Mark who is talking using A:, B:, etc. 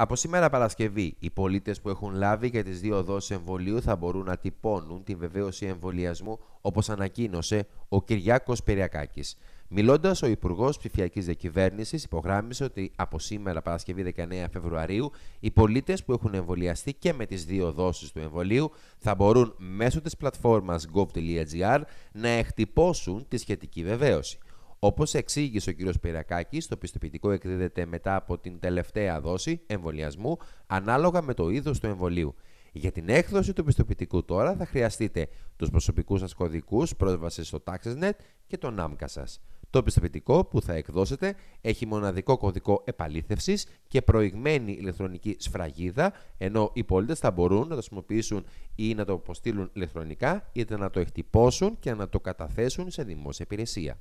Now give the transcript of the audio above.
A: Από σήμερα Παρασκευή, οι πολίτες που έχουν λάβει και τις δύο δόσεις εμβολίου θα μπορούν να τυπώνουν την βεβαίωση εμβολιασμού, όπως ανακοίνωσε ο Κυριάκος Περιακάκης. Μιλώντας, ο Υπουργός Ψηφιακής Διακυβέρνησης υπογράμμισε ότι από σήμερα, Παρασκευή 19 Φεβρουαρίου, οι πολίτες που έχουν εμβολιαστεί και με τις δύο δόσεις του εμβολίου θα μπορούν μέσω της πλατφόρμας gov.gr να εκτυπώσουν τη σχετική βεβαίωση. Όπως εξήγησε ο κ. Πυρακάκης, το πιστοποιητικό εκδίδεται μετά από την τελευταία δόση εμβολιασμού, ανάλογα με το είδος του εμβολίου. Για την έκδοση του πιστοποιητικού τώρα θα χρειαστείτε τους προσωπικούς σας κωδικούς, πρόσβαση στο TaxesNet και τον άμκα σας. Το πιστοποιητικό που θα εκδώσετε έχει μοναδικό κωδικό επαλήθευσης και προηγμένη ηλεκτρονική σφραγίδα, ενώ οι πολίτες θα μπορούν να το χρησιμοποιήσουν ή να το αποστείλουν ηλεκτρονικά, είτε να το εκτυπώσουν και να το καταθέσουν σε δημόσια υπηρεσία.